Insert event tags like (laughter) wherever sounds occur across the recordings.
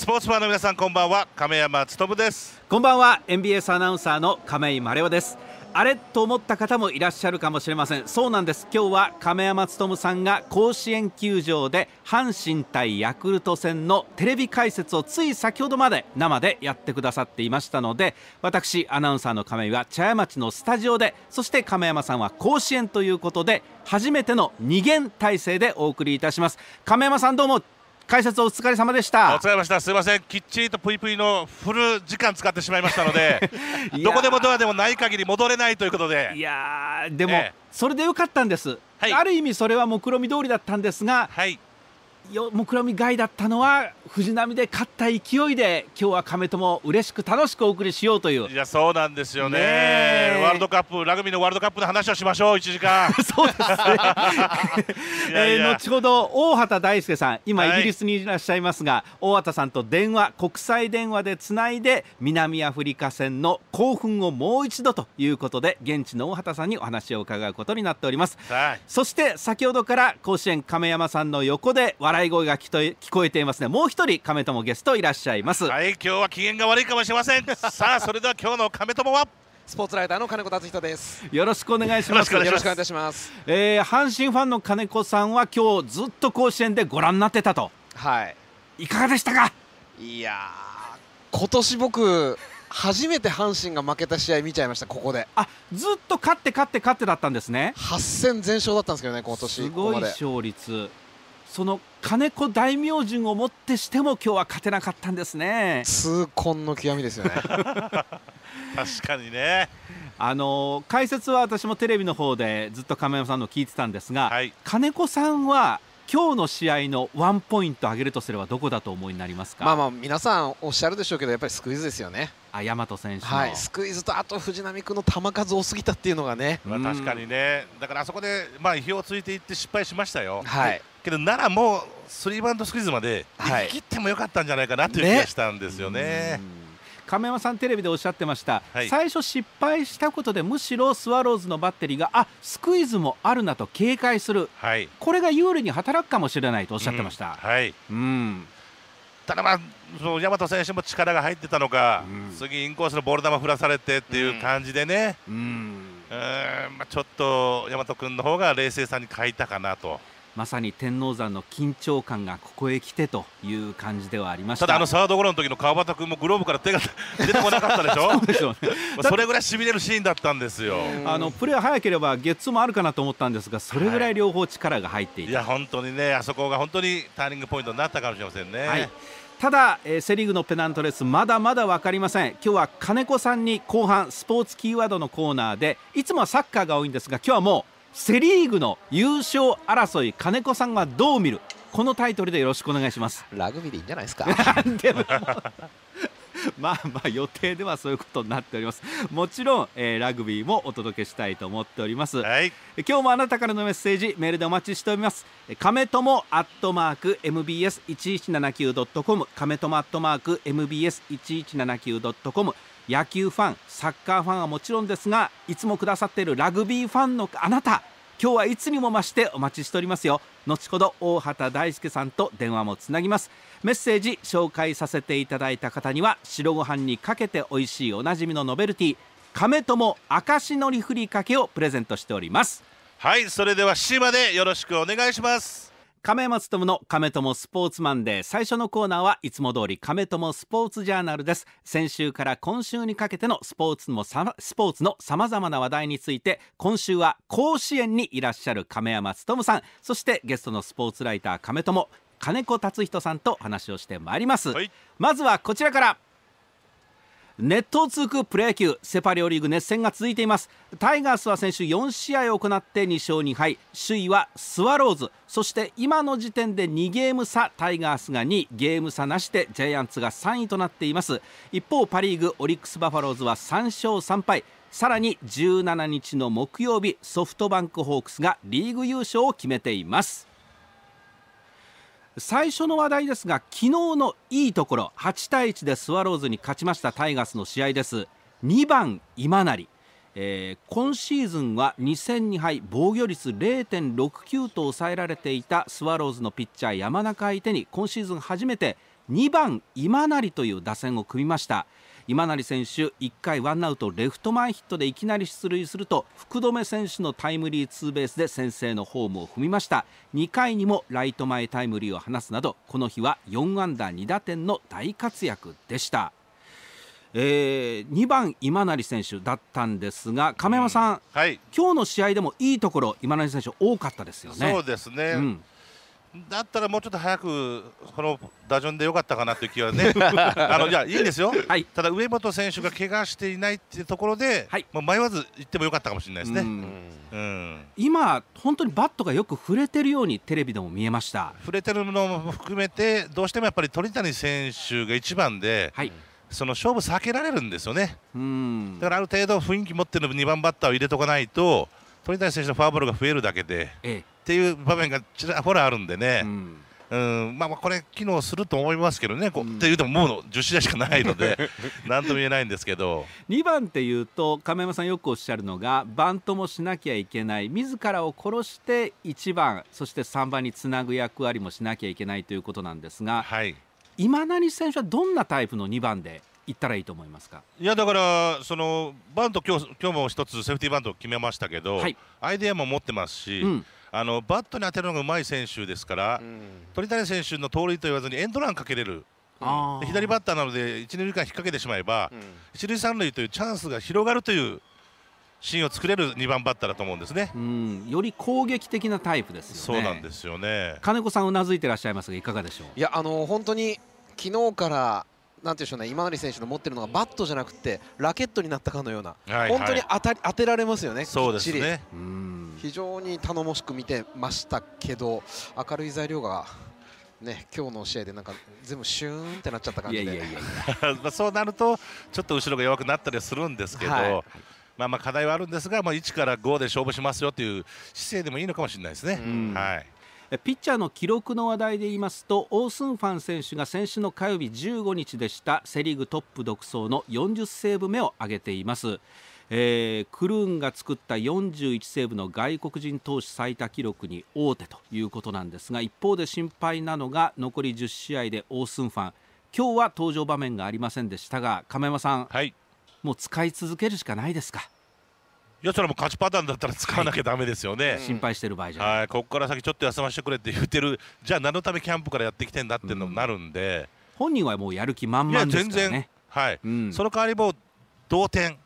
スポーツファンの皆さんこんばんは亀山勉ですこんばんは NBS アナウンサーの亀井真玲ですあれと思った方もいらっしゃるかもしれませんそうなんです今日は亀山勉さんが甲子園球場で阪神対ヤクルト戦のテレビ解説をつい先ほどまで生でやってくださっていましたので私アナウンサーの亀井は茶屋町のスタジオでそして亀山さんは甲子園ということで初めての2元体制でお送りいたします亀山さんどうも解説お疲れ様でしたお疲れ様でしたすいませんきっちりとぷいぷいのフル時間使ってしまいましたので (laughs) どこでもドアでもない限り戻れないということでいやー、でも、ええ、それでよかったんです、はい、ある意味それは目論見通りだったんですが、はい、よ目論見外だったのは藤波で勝った勢いで今日は亀友嬉しく楽しくお送りしようといういやそうなんですよね、ね、ワールドカップラグビーのワールドカップの話をしましょう1時間 (laughs) そうですね (laughs) え後ほど大畑大輔さん今イギリスにいらっしゃいますが、はい、大畑さんと電話国際電話でつないで南アフリカ戦の興奮をもう一度ということで現地の大畑さんにお話を伺うことになっております、はい、そして先ほどから甲子園亀山さんの横で笑い声が聞こえていますねもう一人亀友ゲストいらっしゃいますはい今日は機嫌が悪いかもしれません (laughs) さあそれでは今日の亀友はスポーツライターの金子達人です。よろしくお願いします。よろしくお願いいたします。えー、阪神ファンの金子さんは今日ずっと甲子園でご覧になってたと。はい。いかがでしたか。いや今年僕初めて阪神が負けた試合見ちゃいましたここで。あ、ずっと勝って勝って勝ってだったんですね。8戦全勝だったんですけどね今年すごい勝率。その金子大明神をもってしても今日は勝てなかったんですね痛恨の極みですよね (laughs) 確かにねあの解説は私もテレビの方でずっと亀山さんの聞いてたんですが、はい、金子さんは今日の試合のワンポイント上げるとすればどこだと思いになりますかまあまあ皆さんおっしゃるでしょうけどやっぱりスクイズですよねあ大和選手はい、スクイズとあと藤波君の球数多すぎたっていうのがね、まあ、確かにねだからあそこでまあ意表をついていって失敗しましたよはいけど奈良もスリーバンドスクイズまで行き切ってもよかったんじゃないかなという気がしたんですよね。ね亀山さんテレビでおっしゃってました、はい、最初失敗したことでむしろスワローズのバッテリーがあスクイズもあるなと警戒する、はい、これが有利に働くかもしれないとおっしゃってました、うん、はい、うん、ただまあその大和選手も力が入ってたのか、うん、次インコースのボール球振らされてっていう感じでね、うんまあ、ちょっと大和君の方が冷静さに欠いたかなと。まさに天王山の緊張感がここへ来てという感じではありましたただあのサードゴロの時の川端君もグローブから手が出てこなかったでしょ (laughs) そうでしょう、ね、それぐらいしびれるシーンだったんですよあのプレー早ければゲッツーもあるかなと思ったんですがそれぐらい両方力が入っていた、はい、いや本当にねあそこが本当にターニングポイントになったかもしれませんね、はいただ、えー、セ・リーグのペナントレースまだまだ分かりません今日は金子さんに後半スポーツキーワードのコーナーでいつもはサッカーが多いんですが今日はもうセ・リーグの優勝争い金子さんはどう見るこのタイトルでよろしくお願いしますラグビーでいいんじゃないですか (laughs) でも (laughs) まあまあ予定ではそういうことになっておりますもちろん、えー、ラグビーもお届けしたいと思っております、はい、今日もあなたからのメッセージメールでお待ちしております亀友アットマーク mbs1179.com 亀友アットマーク mbs1179.com 野球ファンサッカーファンはもちろんですがいつもくださっているラグビーファンのあなた今日はいつにも増してお待ちしておりますよ後ほど大畑大輔さんと電話もつなぎますメッセージ紹介させていただいた方には白ご飯にかけて美味しいおなじみのノベルティ亀友明石のりふりかけをプレゼントしておりますはいそれでは C までよろしくお願いします亀松友の亀友スポーツマンで最初のコーナーはいつも通り亀友スポーツジャーナルです先週から今週にかけてのスポーツもスポーツのさまざまな話題について今週は甲子園にいらっしゃる亀山勤さんそしてゲストのスポーツライター亀友金子達人さんと話をしてまいります、はい、まずはこちらから熱湯通くプロ野球セ・パ両リーグ熱戦が続いていますタイガースは先週4試合を行って2勝2敗首位はスワローズそして今の時点で2ゲーム差タイガースが2ゲーム差なしでジャイアンツが3位となっています一方パ・リーグオリックス・バファローズは3勝3敗さらに17日の木曜日ソフトバンクホークスがリーグ優勝を決めています最初の話題ですが昨日のいいところ8対1でスワローズに勝ちましたタイガースの試合です2番今成、えー、今シーズンは2戦2敗防御率0.69と抑えられていたスワローズのピッチャー山中相手に今シーズン初めて2番今成という打線を組みました今成選手1回ワンアウトレフト前ヒットでいきなり出塁すると福留選手のタイムリーツーベースで先制のホームを踏みました2回にもライト前タイムリーを放つなどこの日は4安打2打点の大活躍でしたえー、2番今成選手だったんですが亀山さん、うんはい、今日の試合でもいいところ今成選手多かったですよね。そうですね、うんだったらもうちょっと早くこの打順でよかったかなという気はね (laughs) あのいやいいんですよ、はい、ただ上本選手が怪我していないっていうところで、はい、迷わず行ってもよかったかもしれないですね、うん今、本当にバットがよく触れてるようにテレビでも見えました触れてるのも含めてどうしてもやっぱり鳥谷選手が1番で。はいその勝負避けられるんですよねだからある程度雰囲気持ってる2番バッターを入れとかないと鳥谷選手のフォアボールが増えるだけで、ええ、っていう場面がちらほらあるんでね、うん、うんまあ、これ、機能すると思いますけどね、こう、ん、っていうと、もうの10試合しかないので、(laughs) なんとも言えないんですけど2番っていうと、亀山さん、よくおっしゃるのが、バントもしなきゃいけない、自らを殺して1番、そして3番につなぐ役割もしなきゃいけないということなんですが、はい今成選手はどんなタイプの2番で行ったらいいと思いますかいやだからそのバント今日今日も一つセーフティーバントを決めましたけど、はい、アイデアも持ってますし、うん、あのバットに当てるのがうまい選手ですから、うん、鳥谷選手の盗塁と言わずにエンドランかけれる、うん、左バッターなので一、二塁間引っ掛けてしまえば、一、うん、塁三塁というチャンスが広がるというシーンを作れる2番バッターだと思うんですね、うん、より攻撃的なタイプですよね。そうなんですよね金子さんうなずいていらっしゃいますがいかがでしょういやあの本当に昨日からなんていうでしょうね今成選手の持ってるのがバットじゃなくてラケットになったかのような、はいはい、本当に当たり当てられますよね、そうですね非常に頼もしく見てましたけど明るい材料が。ね、今日の試合でなんか全部シューンってなっちゃった感じでそうなるとちょっと後ろが弱くなったりするんですけど、はい、まあ、まあ課題はあるんですが、まあ、1から5で勝負しますよという姿勢でもいいのかもしれないですね。はいピッチャーの記録の話題で言いますとオースンファン選手が先週の火曜日15日でしたセ・リーグトップ独走の40セーブ目を挙げています。えー、クルーンが作った41セーブの外国人投手最多記録に大手ということなんですが一方で心配なのが残り10試合でオースンファン今日は登場場面がありませんでしたが亀山さん、はい、もう使い続けるしかないですか。やそらも勝ちパターンだったら使わなきゃだめですよね、はい、心配してる場合じゃはいここから先ちょっと休ませてくれって言ってるじゃあ何のためキャンプからやってきてんだってのになるんで、うん、本人はもうやる気満々ですからねはい、うん、その代わりも同点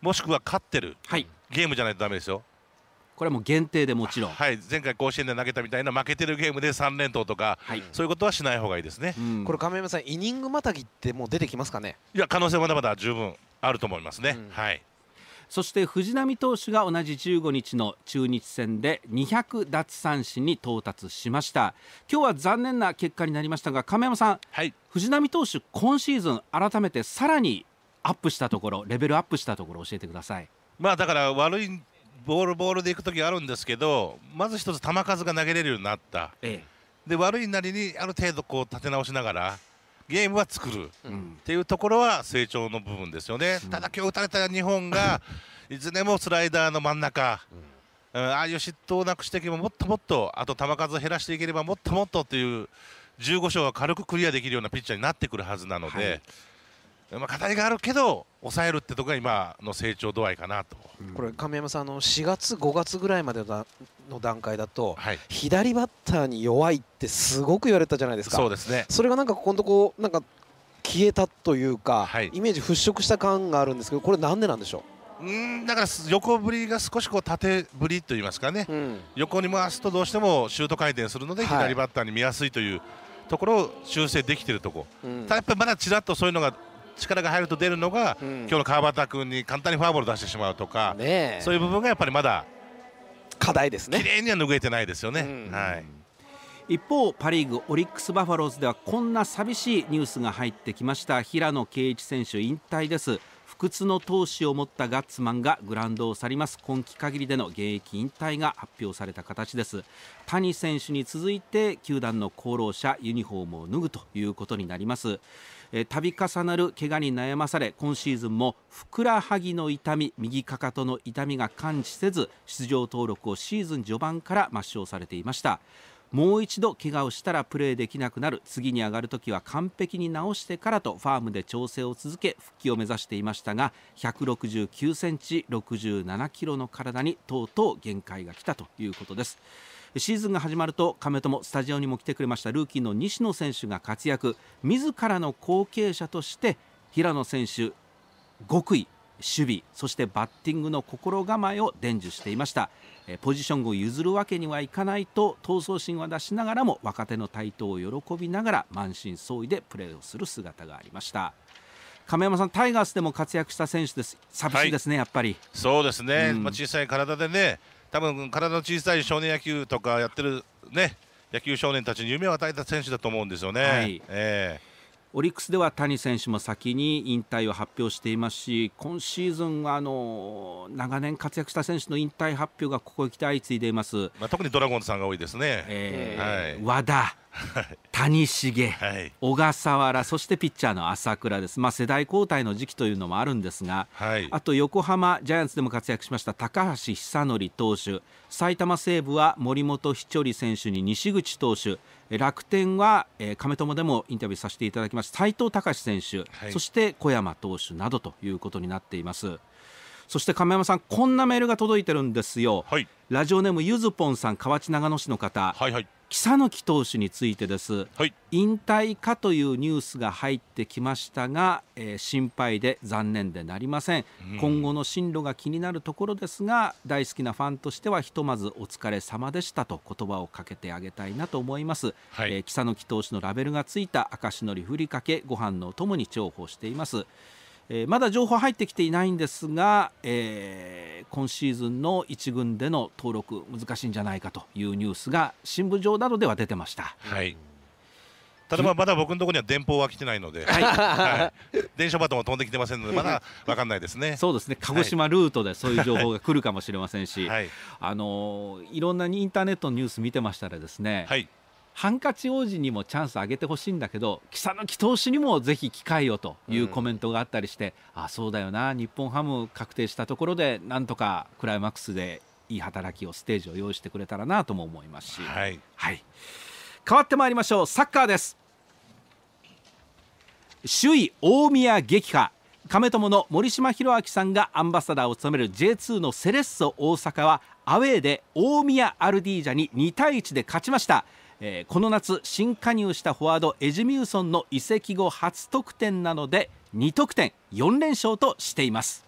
もしくは勝ってる、はい、ゲームじゃないとだめですよこれも限定でもちろん、はい、前回甲子園で投げたみたいな負けてるゲームで3連投とか、はい、そういうことはしない方がいいですね、うん、これ亀山さんイニングまたぎってもう出てきますかねいや可能性はまだまだ十分あると思いますね、はいそして藤浪投手が同じ15日の中日戦で200奪三振に到達しました今日は残念な結果になりましたが亀山さん、はい、藤浪投手今シーズン改めてさらにアップしたところレベルアップしたところ教えてくださいまあだから悪いボールボールでいく時あるんですけどまず一つ球数が投げれるようになった、ええ、で悪いなりにある程度こう立て直しながらゲームは作る、っていうところは成長の部分ですよね、うん、ただ今日打たれた日本がいずれもスライダーの真ん中、うん、ああいう失投をなくしていけばもっともっとあと球数を減らしていければもっともっとという15勝は軽くクリアできるようなピッチャーになってくるはずなので、はい、まあ、課題があるけど抑えるってところが今の成長度合いかなと、うん、これ亀山さんあの4月、5月ぐらいまでの段階だと、はい、左バッターに弱いってすごく言われたじゃないですかそうですねそれがなんかここのとこなんか消えたというか、はい、イメージ払拭した感があるんですけどこれなんでなんでしょううんだから横振りが少しこう縦振りといいますかね、うん、横に回すとどうしてもシュート回転するので、左バッターに見やすいというところを修正できているところ、うん、ただやっぱりまだちらっとそういうのが力が入ると出るのが、うん、今日の川端君に簡単にフォアボール出してしまうとか、ね、そういう部分がやっぱりまだ課題ですね綺麗には拭えてないですよね。うん、はい一方パ・リーグオリックス・バファローズではこんな寂しいニュースが入ってきました平野圭一選手引退です不屈の闘志を持ったガッツマンがグラウンドを去ります今季限りでの現役引退が発表された形です谷選手に続いて球団の功労者ユニフォームを脱ぐということになりますえ度重なる怪我に悩まされ今シーズンもふくらはぎの痛み右かかとの痛みが感知せず出場登録をシーズン序盤から抹消されていましたもう一度怪我をしたらプレーできなくなる次に上がるときは完璧に直してからとファームで調整を続け復帰を目指していましたが169センチ67キロの体にとうとう限界が来たということです。シーズンが始まると亀友スタジオにも来てくれましたルーキーの西野選手が活躍自らの後継者として平野選手極意守備そしてバッティングの心構えを伝授していましたポジションを譲るわけにはいかないと闘争心は出しながらも若手の台頭を喜びながら満身創痍でプレーをする姿がありました亀山さんタイガースでも活躍した選手です寂しいですね、はい、やっぱりそうですね、うん、まあ、小さい体でね多分体の小さい少年野球とかやってるね野球少年たちに夢を与えた選手だと思うんですよね。はいえーオリックスでは谷選手も先に引退を発表していますし今シーズンはあの長年活躍した選手の引退発表がここへ来て相次いでいます、まあ、特にドラゴンズさんが多いですね、えーはい、和田谷繁、はい、小笠原そしてピッチャーの朝倉です、まあ、世代交代の時期というのもあるんですが、はい、あと横浜ジャイアンツでも活躍しました高橋久典投手埼玉西武は森本稀哲選手に西口投手楽天は、えー、亀友でもインタビューさせていただきました斉藤隆選手、はい、そして小山投手などということになっています。そして亀山さん、こんなメールが届いてるんですよ。はい、ラジオネームゆずぽんさん、河内長野市の方。はいはい木佐木投手についてです、はい、引退かというニュースが入ってきましたが、えー、心配で残念でなりません、うん、今後の進路が気になるところですが大好きなファンとしてはひとまずお疲れ様でしたと言葉をかけてあげたいなと思います、はい、えー、木佐木投手のラベルがついた証のりふりかけご飯のお供に重宝していますえー、まだ情報入ってきていないんですが、えー、今シーズンの1軍での登録難しいんじゃないかというニュースが新聞上などでは出てました。はいただままだ僕のところには電報は来てないので、はい電車バトンも飛んできてませんのでまだ分かんないですねそうですね鹿児島ルートでそういう情報が来るかもしれませんし、はい、あのいろんなインターネットのニュース見てましたらですね、はいハンカチ王子にもチャンスあげてほしいんだけど草薙投手にもぜひ機会をというコメントがあったりして、うん、あそうだよな日本ハム確定したところでなんとかクライマックスでいい働きをステージを用意してくれたらなとも思いますし、はい、はい、変わってまいりましょうサッカーです首位大宮撃破亀友の森島博明さんがアンバサダーを務める J2 のセレッソ大阪はアウェーで大宮アルディージャに2対1で勝ちましたえー、この夏新加入したフォワードエジミューソンの移籍後初得点なので2得点4連勝としています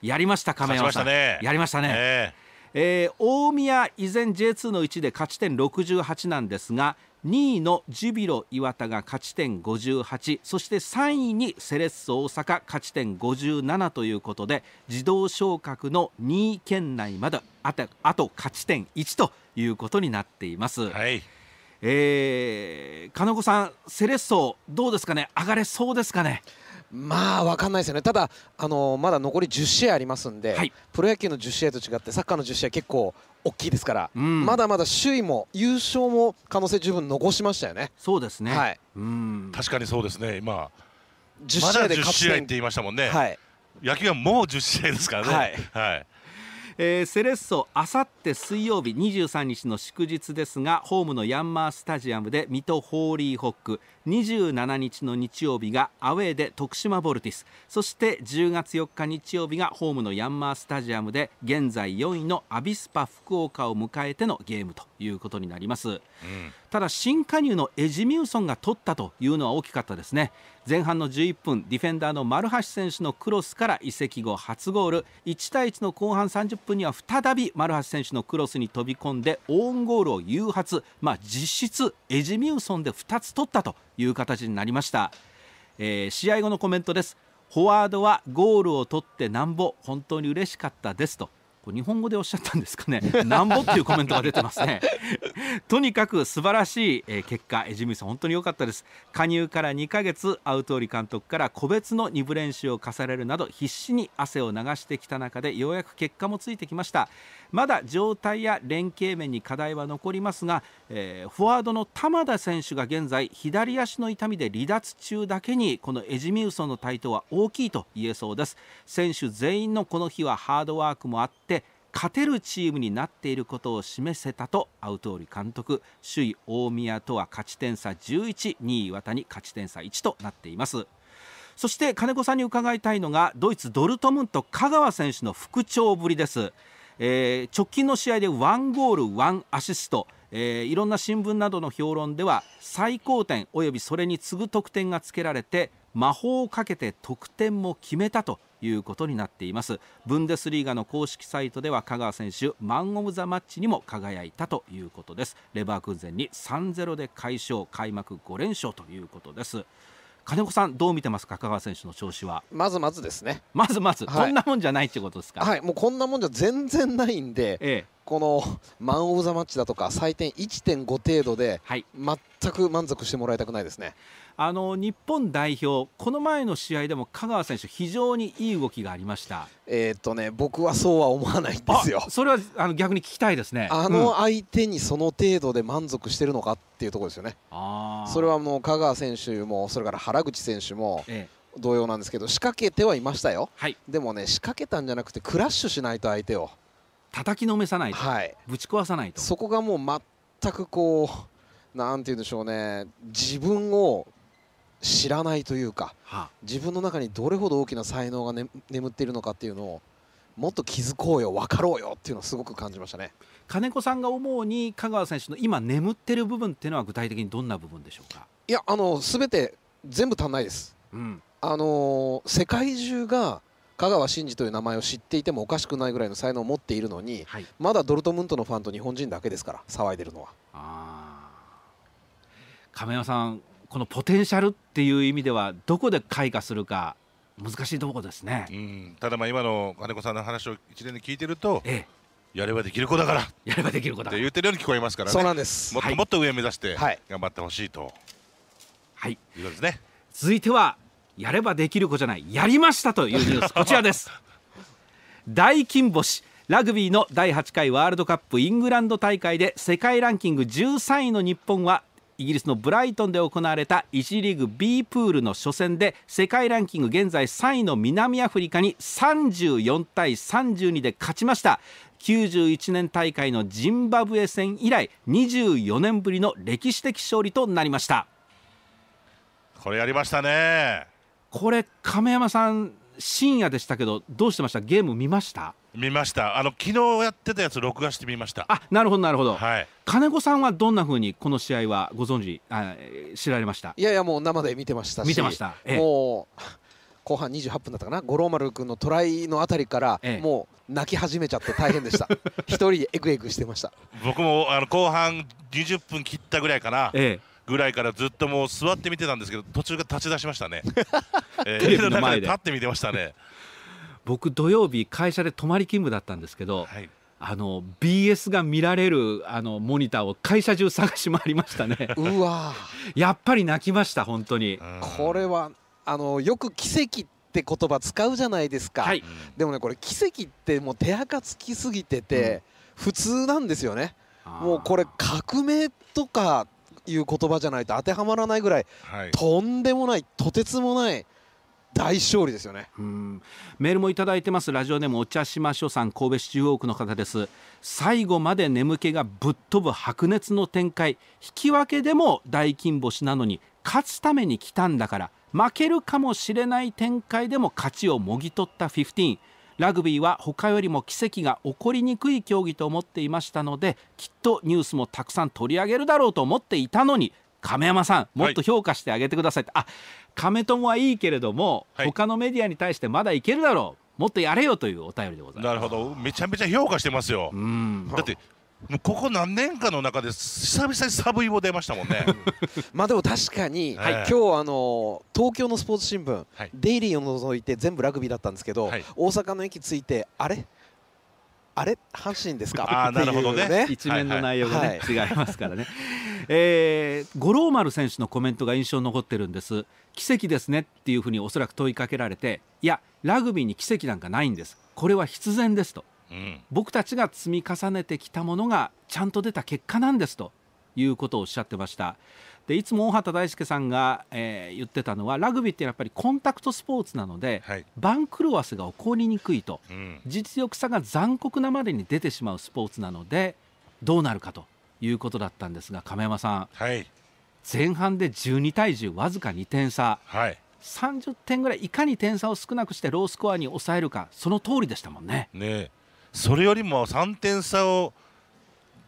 やりました亀山さん、ね、やりましたね、えー、えー、大宮依然 J2 の位置で勝ち点68なんですが2位のジュビロ磐田が勝ち点58そして3位にセレッソ大阪勝ち点57ということで自動昇格の2位圏内まであと勝ち点1ということになっています。はいえー、金子さん、セレッソ、どうですかね、上がれそうですかね。まあ分かんないですよね、ただ、あのまだ残り10試合ありますんで、はい、プロ野球の10試合と違って、サッカーの10試合、結構大きいですから、うん、まだまだ首位も優勝も可能性十分残しましたよね。そうですね、はい、うん確かにそうですね、今、10試合で勝ちたま、って言いましたもんね、はい、野球はもう10試合ですからね。はい、はいえー、セレッソあさって水曜日23日の祝日ですがホームのヤンマースタジアムで水戸ホーリーホック27日の日曜日がアウェーで徳島ボルティスそして10月4日日曜日がホームのヤンマースタジアムで現在4位のアビスパ福岡を迎えてのゲームということになります、うん、ただ新加入のエジミューソンが取ったというのは大きかったですね前半の11分ディフェンダーの丸橋選手のクロスから移籍後初ゴール1対1の後半30分には再び丸橋選手のクロスに飛び込んでオウンゴールを誘発、まあ、実質エジミューソンで2つ取ったという形になりました、えー、試合後のコメントですフォワードはゴールを取ってなんぼ本当に嬉しかったですとこれ日本語でおっしゃったんですかね (laughs) なんぼっていうコメントが出てますね (laughs) とにかく素晴らしい、えー、結果ジミさん本当に良かったです加入から2ヶ月アウトーリ監督から個別の2部練習を重ねるなど必死に汗を流してきた中でようやく結果もついてきましたまだ状態や連携面に課題は残りますが、えー、フォワードの玉田選手が現在左足の痛みで離脱中だけにこのエジミウソンの台頭は大きいと言えそうです選手全員のこの日はハードワークもあって勝てるチームになっていることを示せたとアウトーリ監督首位大宮とは勝ち点差112位綿に勝ち点差1となっていますそして金子さんに伺いたいのがドイツドルトムント香川選手の復調ぶりです、えー、直近の試合で1ゴール1アシストえー、いろんな新聞などの評論では最高点およびそれに次ぐ得点がつけられて魔法をかけて得点も決めたということになっていますブンデスリーガの公式サイトでは香川選手マン・オブ・ザ・マッチにも輝いたということですレバークンゼンに3-0で快勝開幕5連勝ということです金子さん、どう見てますか、香川選手の調子は。まずまずですね。まずまず、はい、こんなもんじゃないってことですか。はい、もうこんなもんじゃ全然ないんで、ええ、このマン・オブ・ザ・マッチだとか採点1.5程度で全く満足してもらいたくないですね、あの日本代表、この前の試合でも香川選手、非常にいい動きがありましたえっ、とね、僕はそうは思わないんですよ、それはあの逆に聞きたいですね、あの相手にその程度で満足してるのかっていうところですよね、あそれはもう香川選手も、それから原口選手も。ええ同様なんですけど仕掛けてはいましたよ、はい、でもね仕掛けたんじゃなくてクラッシュしないと相手を叩きのめさないと、はい、ぶち壊さないとそこがもう全くこうなんて言うんでしょうね自分を知らないというか、はあ、自分の中にどれほど大きな才能が、ね、眠っているのかっていうのをもっと気づこうよ分かろうよっていうのをすごく感じましたね金子さんが思うに香川選手の今眠ってる部分っていうのは具体的にどんな部分でしょうかいやあの全て全部足んないです、うん、あの世界中が香川真司という名前を知っていてもおかしくないぐらいの才能を持っているのに、はい、まだドルトムントのファンと日本人だけですから騒いでるのは。亀山さんこのポテンシャルっていう意味ではどこで開花するか難しいとこですね、うん、ただまあ今の金子さんの話を一連で聞いてると、ええ、やればできる子だからやればできる子だって言ってるように聞こえますからねそうなんですもっともっと上目指して頑張ってほしいと、はい、いうことですね、続いてはやればできる子じゃないやりましたというニュースこちらです (laughs) 大金星ラグビーの第8回ワールドカップイングランド大会で世界ランキング13位の日本はイギリスのブライトンで行われた1次リーグ B プールの初戦で世界ランキング現在3位の南アフリカに34対32で勝ちました91年大会のジンバブエ戦以来24年ぶりの歴史的勝利となりましたこれやりましたねこれ亀山さん深夜でしたけどどうしてましたゲーム見ました見ましたあの昨日やってたやつ録画してみましたあなるほどなるほど、はい、金子さんはどんなふうにこの試合はご存知あ知られましたいやいやもう生で見てましたし見てました、ええ、もう後半28分だったかな五郎丸君のトライのあたりから、ええ、もう泣き始めちゃって大変でした (laughs) 一人でエグエグしてました僕もあの後半20分切ったぐらいかな、ええぐらいからずっともう座って見てたんですけど途中から立ち出しましたね、(laughs) えー、家の中で立って見てましたね僕土曜日会社で泊まり勤務だったんですけど、はい、あの BS が見られるあのモニターを会社中探し回りましたね (laughs) うわやっぱり泣きました本当にこれはあのよく奇跡って言葉使うじゃないですか、はい、でもねこれ奇跡ってもう手垢つきすぎてて、うん、普通なんですよねもうこれ革命とかいう言葉じゃないと当てはまらないぐらい、はい、とんでもないとてつもない大勝利ですよねうんメールもいただいてますラジオでもお茶しましょさん神戸市中央区の方です最後まで眠気がぶっ飛ぶ白熱の展開引き分けでも大金星なのに勝つために来たんだから負けるかもしれない展開でも勝ちをもぎ取った15ラグビーは他よりも奇跡が起こりにくい競技と思っていましたのできっとニュースもたくさん取り上げるだろうと思っていたのに亀山さんもっと評価してあげてください、はい、あ亀友はいいけれども、はい、他のメディアに対してまだいけるだろうもっとやれよというお便りでございますなるほどめちゃめちゃ評価してますよ、だってもうここ何年かの中で久々にサブイボ出ましたもんね (laughs) まあでも確かに、はい、今日あの東京のスポーツ新聞、はい、デイリーを除いて全部ラグビーだったんですけど、はい、大阪の駅着いてあれあれ阪神ですかあなるほどね、ね、一面の内容がね、はいはい、違いますからね、えー、五郎丸選手のコメントが印象に残ってるんです奇跡ですねっていうふうにおそらく問いかけられていやラグビーに奇跡なんかないんですこれは必然ですとうん、僕たちが積み重ねてきたものがちゃんと出た結果なんですということをおっしゃってましたでいつも大畑大輔さんが、えー、言ってたのはラグビーってやっぱりコンタクトスポーツなので、はい、番狂わせが起こりにくいと、うん、実力差が残酷なまでに出てしまうスポーツなのでどうなるかということだったんですが亀山さん、はい、前半で12対10わずか2点差、はい、30点ぐらいいかに点差を少なくしてロースコアに抑えるかその通りでしたもんね。ねそれよりも3点差を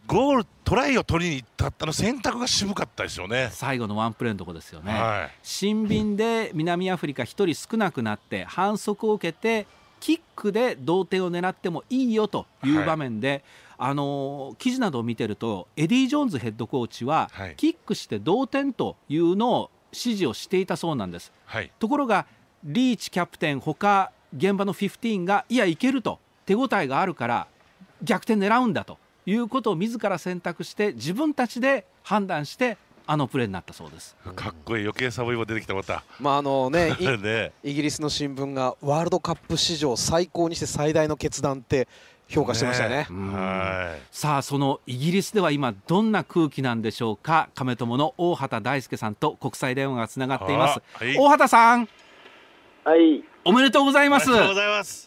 ゴールトライを取りに行ったあの選択が渋かったですよね最後のワンプレーのとこですよね、はい、新品で南アフリカ1人少なくなって反則を受けてキックで同点を狙ってもいいよという場面で、はい、あの記事などを見てるとエディ・ジョーンズヘッドコーチは、はい、キックして同点というのを指示をしていたそうなんです、ところがリーチキャプテン他現場の15がいやいけると手応えがあるから逆転狙うんだということを自ら選択して自分たちで判断してあのプレーになったそうですかっこいい余計サボイも出てきたまたまああのね (laughs) ね、イギリスの新聞がワールドカップ史上最高にして最大の決断って評価してましたね、ね、さあそのイギリスでは今どんな空気なんでしょうか亀友の大畑大輔さんと国際電話がつながっています、はい、大畑さんはいおめでとうございます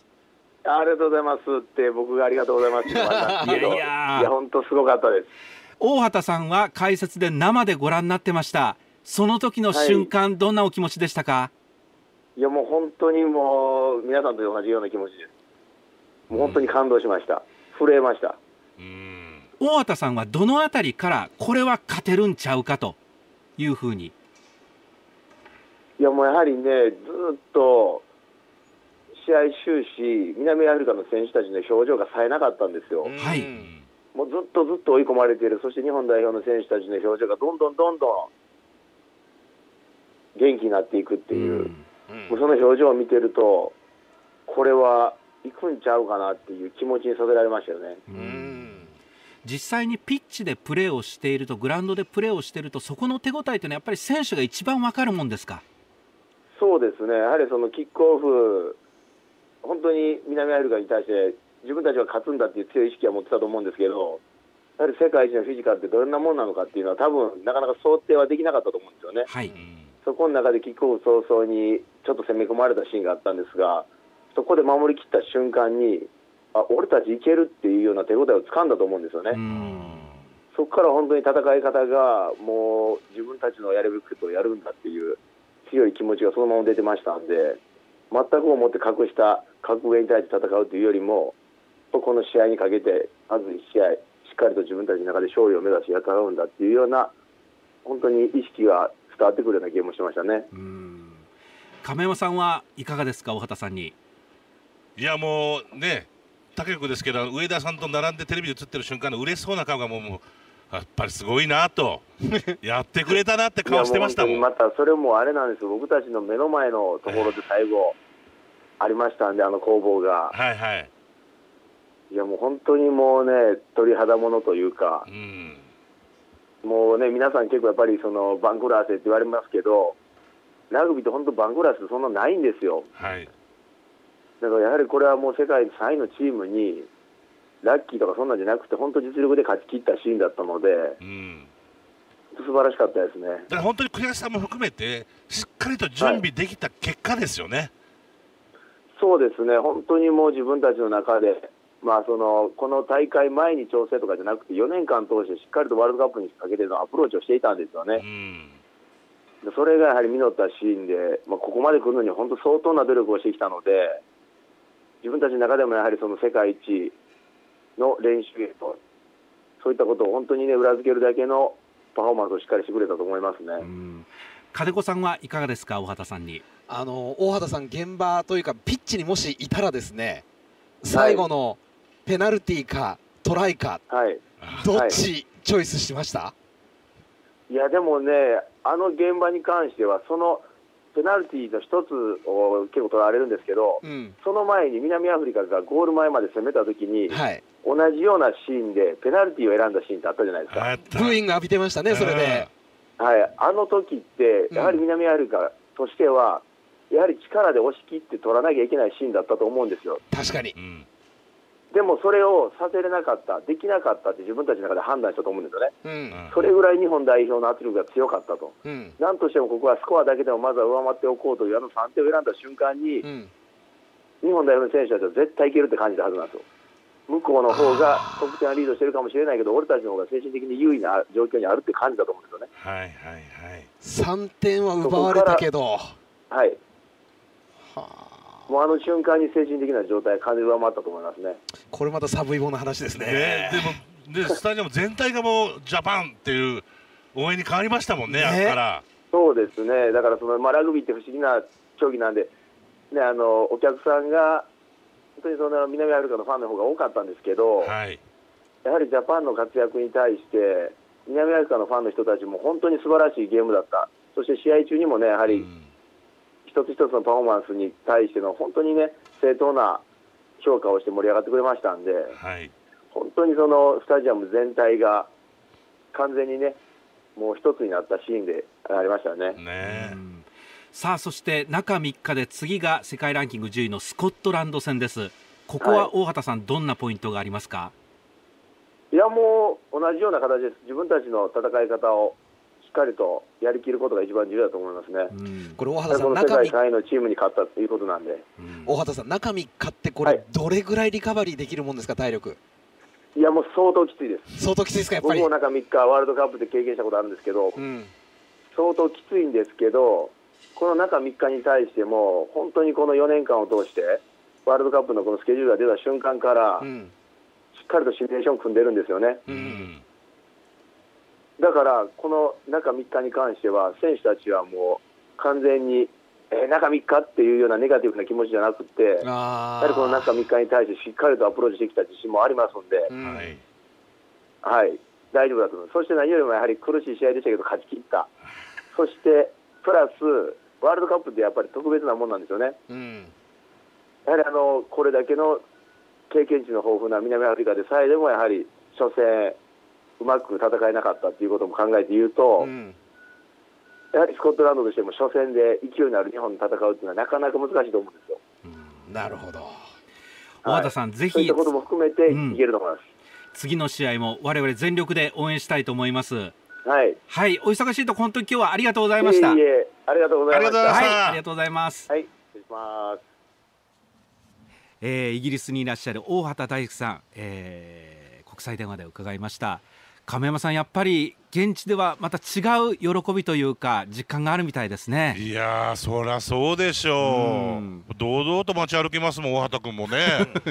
ありがとうございますって僕がありがとうございますって言われたいやいや本当すごかったです大畑さんは解説で生でご覧になってましたその時の瞬間、はい、どんなお気持ちでしたかいやもう本当にもう皆さんと同じような気持ちですもう本当に感動しました、うん、震えました大畑さんはどのあたりからこれは勝てるんちゃうかというふうにいやもうやはりねずっと試終始、南アフリカの選手たちの表情が冴えなかったんですよ。はいもうずっとずっと追い込まれている、そして日本代表の選手たちの表情がどんどんどんどん元気になっていくっていう、もうその表情を見てると、これはいくんちゃうかなっていう気持ちにさせられましたよね。実際にピッチでプレーをしていると、グラウンドでプレーをしていると、そこの手応えというのは、やっぱり選手が一番分かるもんですかそうですね、やはりそのキックオフ本当に南アフリカに対して自分たちは勝つんだっていう強い意識は持ってたと思うんですけどやはり世界一のフィジカルってどんなものなのかっていうのは多分なかなか想定はできなかったと思うんですよね。はい、そこの中でキックオフ早々にちょっと攻め込まれたシーンがあったんですがそこで守りきった瞬間にあ俺たちいけるっていうような手応えをつかんだと思うんですよね。そこから本当に戦い方がもう自分たちのやるべきことをやるんだっていう強い気持ちがそのまま出てましたんで全くをもって隠した格上に対して戦うというよりもこの試合にかけてまず1試合しっかりと自分たちの中で勝利を目指して戦うんだというような本当に意識が伝わってくるような気もしましたね亀山さんはいかがですか、尾畑さんに。いやもうね武子ですけど上田さんと並んでテレビで映ってる瞬間の嬉しそうな顔がもうもうやっぱりすごいなと、(laughs) やってくれたなって顔してましたもん。またそれもあれなんです僕たちの目の前のところで最後、ありましたんで、あの工房が。はいはい。いやもう本当にもうね、鳥肌ものというか、うん、もうね、皆さん結構やっぱりそのバンクラーセって言われますけど、ラグビーって本当バンクラーセそんなないんですよ。はい。だからやはりこれはもう世界3位のチームに、ラッキーとかそんなんじゃなくて、本当実力で勝ち切ったシーンだったので、うん、素晴らしかったですね。本当に悔しさも含めて、しっかりと準備できた結果ですよね。はいそうですね、本当にもう自分たちの中で、まあ、そのこの大会前に調整とかじゃなくて、4年間通してしっかりとワールドカップにかけてのアプローチをしていたんですよね。それがやはり実ったシーンで、まあ、ここまで来るのに本当相当な努力をしてきたので、自分たちの中でもやはりその世界一の練習と、そういったことを本当に、ね、裏付けるだけのパフォーマンスをしっかりしてくれたと思いますね。金子さんはいかがですか、大畑さんに。あの大畑さん、現場というかピッチにもしいたらですね最後のペナルティーかトライか、はい、どっちチョイスしました、はい、いやでもね、あの現場に関してはそのペナルティーの一つを結構取られるんですけど、うん、その前に南アフリカがゴール前まで攻めたときに、はい、同じようなシーンでペナルティーを選んだシーンってあったじゃないですか。ブーイング浴びてましたね、それで。はい、あの時って、やはり南アフリカとしては、やはり力で押し切って取らなきゃいけないシーンだったと思うんですよ。確かに、うん、でもそれをさせれなかった、できなかったって自分たちの中で判断したと思うんですよね、うんうん、それぐらい日本代表の圧力が強かったと、うん、なんとしてもここはスコアだけでもまずは上回っておこうという、あの3点を選んだ瞬間に、うん、日本代表の選手たちは絶対いけるって感じたはずなんですよ。向こうの方が得点はリードしてるかもしれないけど、俺たちの方が精神的に優位な状況にあるって感じだと思うんですよね。はいはいはい、3点は奪われたけど、はい、もうあの瞬間に精神的な状態、完上回ったと思いますねこれまた寒いもの話ですね。ねでもでスタジアム全体がもうジャパンっていう応援に変わりましたもんね、ねあからそうですね、だからその、まあ、ラグビーって不思議な競技なんで、ね、あのお客さんが本当にその南アフリカのファンの方が多かったんですけど、はい、やはりジャパンの活躍に対して、南アフリカのファンの人たちも本当に素晴らしいゲームだった、そして試合中にもね、やはり、一つ一つのパフォーマンスに対しての本当にね正当な評価をして盛り上がってくれましたんで、はい、本当にそのスタジアム全体が完全にねもう一つになったシーンでありましたね。ねさあそして中3日で次が世界ランキング10位のスコットランド戦です。ここは大畑さん、はい、どんなポイントがありますかいやもう同じような形です、自分たちの戦い方をっかりとやりきることが一番重要だと思いますね。うん、これ大畑さん、世界3位のチームに勝ったということなんで、うん、大畑さん、中身勝って、これ、どれぐらいリカバリーできるもんですか、体力。いや、もう相当きついです。相当きついですか、やっぱり。僕も中3日、ワールドカップで経験したことあるんですけど、うん、相当きついんですけど、この中3日に対しても、本当にこの4年間を通して、ワールドカップのこのスケジュールが出た瞬間から、しっかりとシミュレーション組んでるんですよね。うんだから、この中3日に関しては選手たちはもう完全に、えー、中3日っていうようなネガティブな気持ちじゃなくてやはりこの中3日に対してしっかりとアプローチできた自信もありますので、はい、はい、大丈夫だと思います。そして何よりもやはり苦しい試合でしたけど勝ち切った。そしてプラスワールドカップってやっぱり特別なもんなんですよね。うん、やはりあのこれだけの経験値の豊富な南アフリカでさえでもやはり初戦うまく戦えなかったということも考えて言うと、うん、やはりスコットランドとしても初戦で勢いのある日本に戦うというのはなかなか難しいと思うんですよ。うん、なるほど大和田さん、はい、ぜひそういったことも含めていけると思います、うん、次の試合も我々全力で応援したいと思います。はい、はい、お忙しいと本当に今日はありがとうございました。いえいえありがとうございました。はい、ありがとうございます。はい、失礼します。えー、イギリスにいらっしゃる大畑大樹さん、えー、国際電話で伺いました。亀山さんやっぱり現地ではまた違う喜びというか実感があるみたいですねいやそりゃそうでしょう堂々と街歩きますもん大畑君もね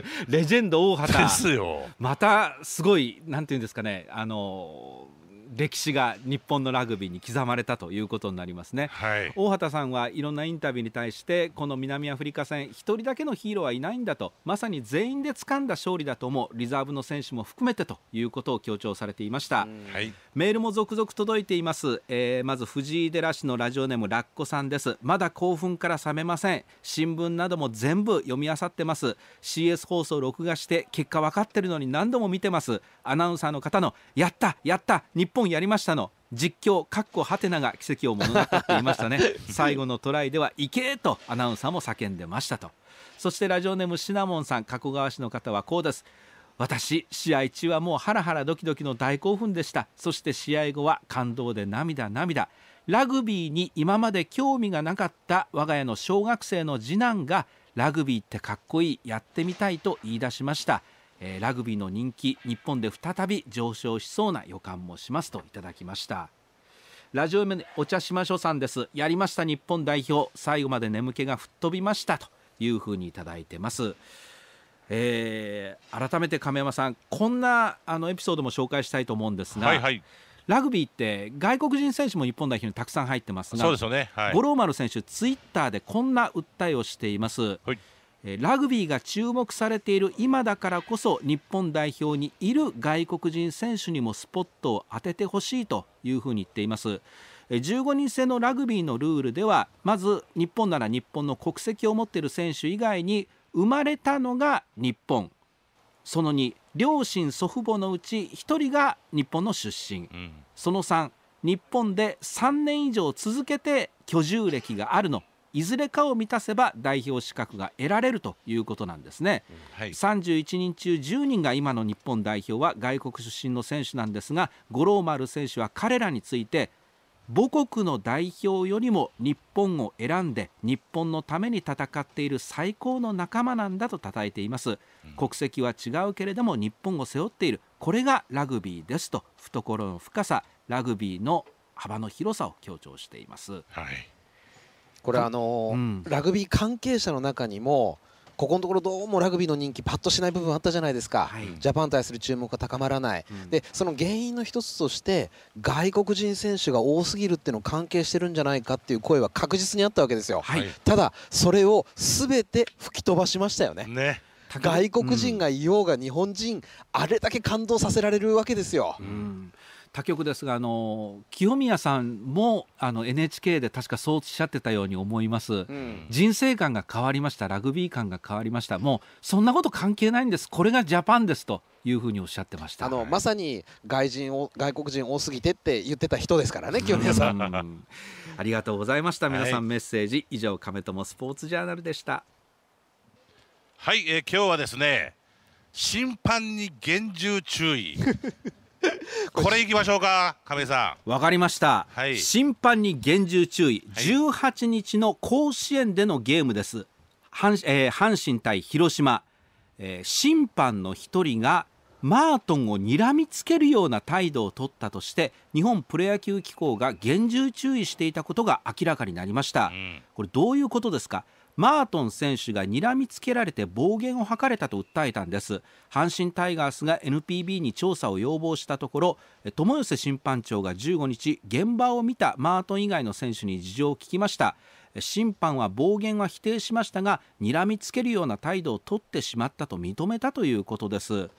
(laughs) レジェンド大畑ですよまたすごいなんていうんですかねあのー歴史が日本のラグビーに刻まれたということになりますね、はい、大畑さんはいろんなインタビューに対してこの南アフリカ戦1人だけのヒーローはいないんだとまさに全員で掴んだ勝利だと思うリザーブの選手も含めてということを強調されていました、はい、メールも続々届いています、えー、まず藤井寺氏のラジオネームラッコさんですまだ興奮から冷めません新聞なども全部読み漁ってます CS 放送録画して結果分かってるのに何度も見てますアナウンサーの方のやったやった日本本やりましたの実況かっこはてなが奇跡を物語っていましたね (laughs) 最後のトライでは「いけ!」とアナウンサーも叫んでましたとそしてラジオネームシナモンさん加古川市の方はこうです私試合中はもうハラハラドキドキの大興奮でしたそして試合後は感動で涙涙ラグビーに今まで興味がなかった我が家の小学生の次男がラグビーってかっこいいやってみたいと言い出しましたえー、ラグビーの人気日本で再び上昇しそうな予感もしますといただきましたラジオ目お茶しましょさんですやりました日本代表最後まで眠気が吹っ飛びましたというふうにいただいてますえー、改めて亀山さんこんなあのエピソードも紹介したいと思うんですが、はいはい、ラグビーって外国人選手も日本代表にたくさん入ってますが五郎丸選手ツイッターでこんな訴えをしています。はいラグビーが注目されている今だからこそ日本代表にいる外国人選手にもスポットを当ててほしいというふうに言っています15人制のラグビーのルールではまず日本なら日本の国籍を持っている選手以外に生まれたのが日本その2両親祖父母のうち1人が日本の出身、うん、その3日本で3年以上続けて居住歴があるのいずれかを満たせば代表資格が得られるということなんですね、はい、31人中10人が今の日本代表は外国出身の選手なんですが五郎丸選手は彼らについて母国の代表よりも日本を選んで日本のために戦っている最高の仲間なんだと称えています国籍は違うけれども日本を背負っているこれがラグビーですと懐の深さラグビーの幅の広さを強調しています、はいこれあのーうん、ラグビー関係者の中にもここのところどうもラグビーの人気パッとしない部分あったじゃないですか、はい、ジャパン対する注目が高まらない、うん、でその原因の一つとして外国人選手が多すぎるっていうの関係してるんじゃないかっていう声は確実にあったわけですよ、はい、ただそれを全て吹き飛ばしましたよねね外国人がいようが日本人、あれだけ感動させられるわけですよ。うん他局ですがあの清宮さんもあの NHK で確かそうおっしゃってたように思います、うん、人生観が変わりましたラグビー観が変わりましたもうそんなこと関係ないんですこれがジャパンですというふうにおっしゃってましたあのまさに外人を外国人多すぎてって言ってた人ですからね清宮さんありがとうございました皆さん、メッセージ以上亀友スポーツジャーナルでしたはい、えー、今日はですね審判に厳重注意 (laughs) (laughs) これいきましょうか亀井さんわかりました、はい、審判に厳重注意18日の甲子園でのゲームです、阪えー、阪神対広島、えー、審判の1人がマートンを睨みつけるような態度を取ったとして日本プロ野球機構が厳重注意していたことが明らかになりました、うん、これどういうことですかマートン選手が睨みつけられて暴言を吐かれたと訴えたんです阪神タイガースが NPB に調査を要望したところ友寄審判長が15日現場を見たマートン以外の選手に事情を聞きました審判は暴言は否定しましたが睨みつけるような態度を取ってしまったと認めたということです、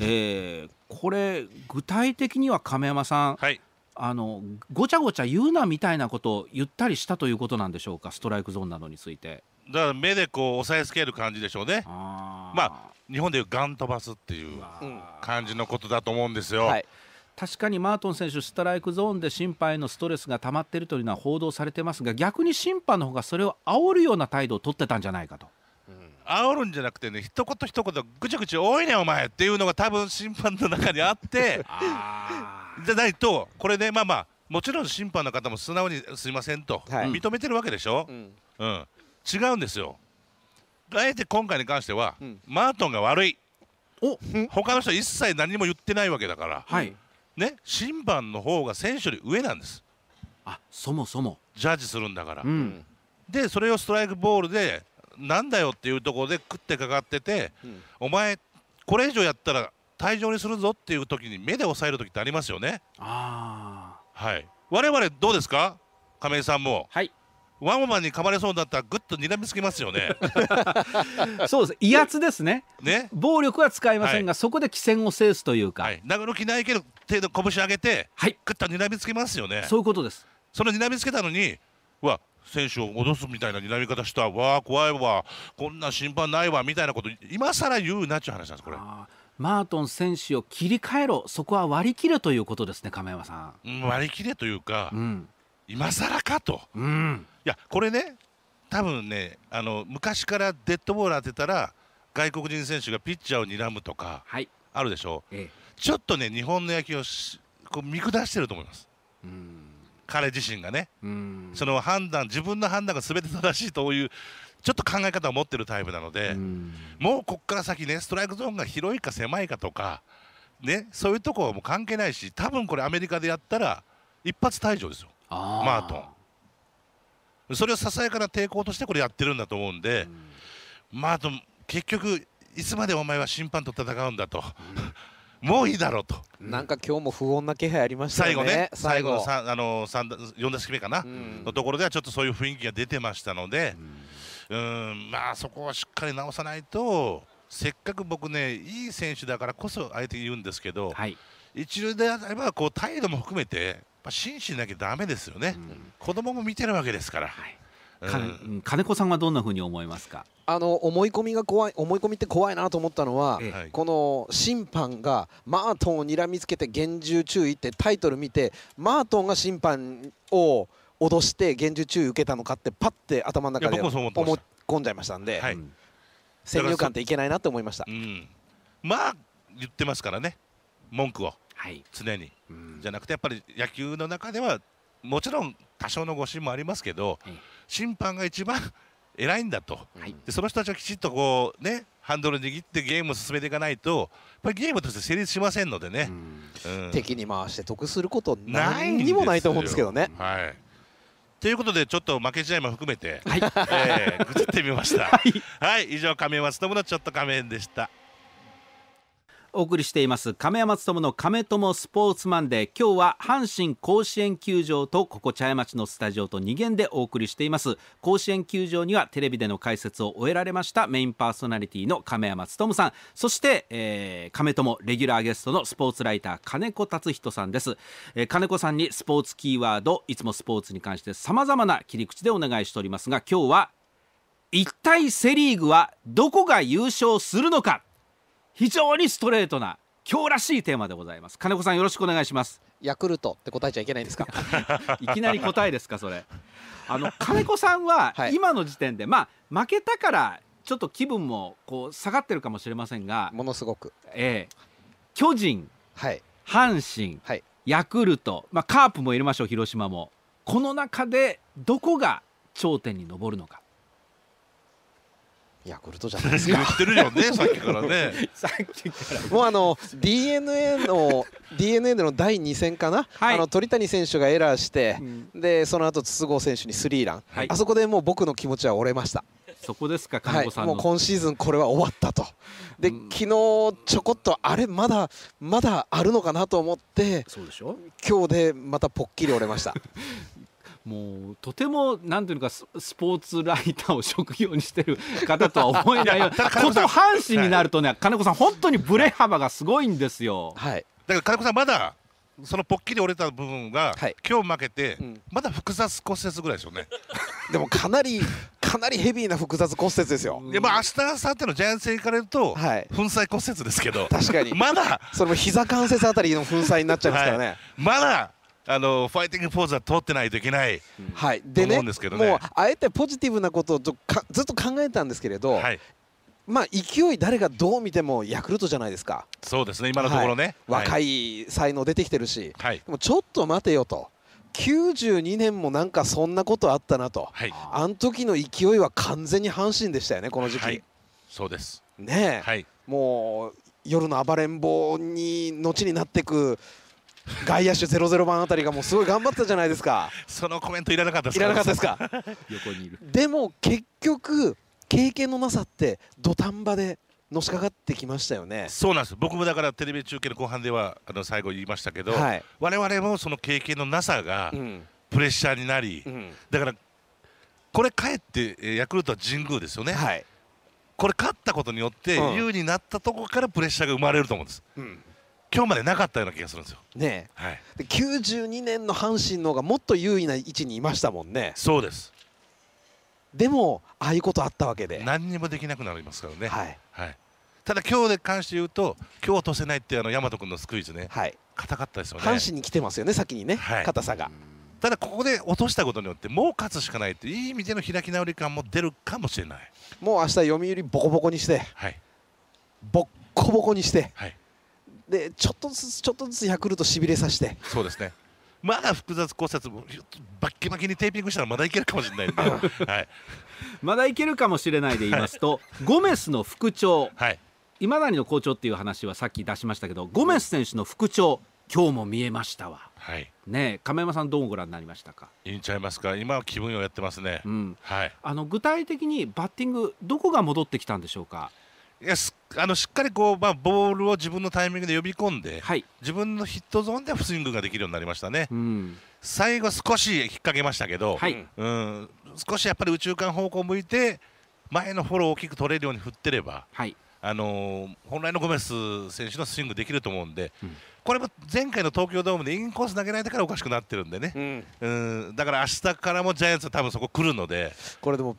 えー、これ具体的には亀山さん、はい、あのごちゃごちゃ言うなみたいなことを言ったりしたということなんでしょうかストライクゾーンなどについて。だから目でこう押さえつける感じでしょうねまあ日本でいうガン飛ばすっていう感じのことだと思うんですよ、はい、確かにマートン選手ストライクゾーンで審判へのストレスが溜まっているというのは報道されてますが逆に審判の方がそれを煽るような態度を取ってたんじゃないかと。煽るんじゃなくてね一言一言ぐちゃぐちゃ多いねお前っていうのが多分審判の中にあって (laughs) じゃないとこれねまあまあもちろん審判の方も素直にすいませんと認めてるわけでしょ、うん、うん、違うんですよあえて今回に関しては、うん、マートンが悪いお他の人は一切何も言ってないわけだから、はい、ね、審判の方が選手より上なんですあそもそもジャッジするんだから、うん、でそれをストライクボールでなんだよっていうところで食ってかかってて、うん、お前これ以上やったら退場にするぞっていう時に目で抑える時ってありますよねああはい我々どうですか亀井さんもはいワンオマンに噛まれそうだったらぐっと睨みつけますよね (laughs) そうです威圧ですねね暴力は使いませんが、はい、そこで機戦を制すというか、はい、長野きないけど程度拳上げて、はい、ぐっと睨みつけますよねそういうことですその睨みつけたのにわ選手を戻すみたいな睨み方したわあ怖いわこんな審判ないわみたいなこと今更言うなっちゅう話なんですこれマートン選手を切り替えろそこは割り切れということですね亀山さん、割り切れというか、うん今更かと、うん、いやこれね多分ねあの昔からデッドボール当てたら外国人選手がピッチャーを睨むとか、はい、あるでしょ、ええ、ちょっとね日本の野球をこう見下してると思います。うん彼自身がねその判断自分の判断が全て正しいというちょっと考え方を持ってるタイプなのでもうここから先ねストライクゾーンが広いか狭いかとか、ね、そういうとこはもう関係ないし多分これアメリカでやったら一発退場ですよ。マートンそれをささやかな抵抗としてこれやってるんだと思うんで、うん、マートン結局いつまでお前は審判と戦うんだと、うん、もういいだろうとなんか今日も不穏な気配ありましたね最後ね最後のあの4打席目かな、うん、のところではちょっとそういう雰囲気が出てましたので、うんまあそこはしっかり直さないとせっかく僕ねいい選手だからこそあえて言うんですけど、はい、一流であればこう態度も含めてぱ真摯なきゃだめですよね、うん、子供も見てるわけですから。はい金子さんはどんなふうに思いますかあの思い込みが怖い思い込みって怖いなと思ったのは、ええ、この審判がマートンをにらみつけて厳重注意ってタイトル見てマートンが審判を脅して厳重注意受けたのかってパッて頭の中で思い込んじゃいましたんで、はい、先入観っていけないなと思いました、うん、まあ言ってますからね文句を。はい、常に、うん、じゃなくてやっぱり野球の中ではもちろん多少の誤審もありますけど、はい、審判が一番偉いんだと、はい、でその人たちはきちっとこうねハンドル握ってゲームを進めていかないとやっぱりゲームとして成立しませんのでね、うん、敵に回して得することないにもないと思うんですけどね。はいということでちょっと負け試合も含めて、はい、えー、愚痴ってみました。(laughs) はい、はい、以上亀山勤のちょっと仮面でした。お送りしています亀山勤の亀友スポーツマンデー今日は阪神甲子園球場とここ茶屋町のスタジオと2限でお送りしています甲子園球場にはテレビでの解説を終えられましたメインパーソナリティの亀山勤さんそして、えー、亀友レギュラーゲストのスポーツライター金子達人さんです、えー、金子さんにスポーツキーワードいつもスポーツに関して様々な切り口でお願いしておりますが今日は一体セ・リーグはどこが優勝するのか非常にストレートな今日らしいテーマでございます金子さんよろしくお願いしますヤクルトって答えちゃいけないんですか (laughs) いきなり答えですかそれあの金子さんは (laughs) 今の時点で、はい、まあ負けたからちょっと気分もこう下がってるかもしれませんがものすごく、ええ、巨人、はい、阪神、はい、ヤクルト、まあ、カープも入れましょう広島もこの中でどこが頂点に上るのかヤクルトじゃないですか言ってるよね (laughs) さっきからね (laughs) さっきからもうあの DNA の DNA での第2戦かな、はい、あの鳥谷選手がエラーして、うん、でその後筒香選手にスリーラン、はい、あそこでもう僕の気持ちは折れましたそこですか金子さん、はい、もう今シーズンこれは終わったとで、うん、昨日ちょこっとあれまだまだあるのかなと思ってそうでしょ今日でまたポッキリ折れましたもうとてもなんていうかスポーツライターを職業にしてる方とは思えないようなこと阪神になるとね、はい、金子さん本当にブレ幅がすごいんですよ。はい、だから金子さんまだそのポッキリ折れた部分が、はい、今日負けて、うん、まだ複雑骨折ぐらいですよね。(laughs) でもかなりかなりヘビーな複雑骨折ですよ。でまあ明日明後日のジャイアンツ戦行かれると、はい、粉砕骨折ですけど。確かに。まだそれも膝関節あたりの粉砕になっちゃいますからね。はい、まだあのファイティングポーズは通ってないといけない、うん、はい、でね、ね、もうあえてポジティブなことをずっと考えたんですけれど、はい、まあ、勢い、誰がどう見てもヤクルトじゃないですかそうですね今のところね、はい、若い才能出てきてるし、はい、でもちょっと待てよと。92年もなんかそんなことあったなと、はい、あの時の勢いは完全に阪神でしたよね、この時期。はい、そうですね、はい、もう夜の暴れん坊に後になっていく外野手00番あたりがもうすごい頑張ったじゃないですかそのコメントいらなかったですかいらなかったですか横にいるでも結局経験のなさって土壇場でのしかかってきましたよねそうなんです僕もだからテレビ中継の後半ではあの最後言いましたけど、はい、我々もその経験のなさがプレッシャーになり、うん、だからこれかえってヤクルトは神宮ですよね、はい、これ勝ったことによって優、位になったところからプレッシャーが生まれると思うんです、うん今日までなかったような気がするんですよ。ねはい、で92年の阪神の方がもっと優位な位置にいましたもんね。そうですでもああいうことあったわけで何にもできなくなりますからね、はい、はい、ただ今日で関して言うと今日落とせないっていうあの大和君のスクイズね、はい、硬かったですよね阪神に来てますよね先にね、はい、硬さがただここで落としたことによってもう勝つしかないっていい意味での開き直り感も出るかもしれないもう明日読売ボコボコにして、はい、ボッコボコにして、はい、でちょっとずつちょっとずつヤクルトしびれさせてそうですね (laughs) まだ複雑骨折もバッキバキにテーピングしたらまだいけるかもしれないんで、(laughs) はい、まだいけるかもしれないで言いますと、ゴメスの副長、はい、今谷の校長っていう話はさっき出しましたけどゴメス選手の副長今日も見えましたわ、はい、ね亀山さんどうご覧になりましたかいいんちゃいますか今は気分をやってますね、うんはい、あの具体的にバッティングどこが戻ってきたんでしょうかいやあのしっかりこう、まあ、ボールを自分のタイミングで呼び込んで、はい、自分のヒットゾーンでスイングができるようになりましたね、うん、最後、少し引っ掛けましたけど、はい、うん、少しやっぱり宇宙間方向を向いて前のフォローを大きく取れるように振ってれば、はい、あのー、本来のゴメス選手のスイングできると思うんで、うん、これも前回の東京ドームでインコース投げられたからおかしくなってるんでね、うん、だから明日からもジャイアンツは多分そこ来るのでこれでも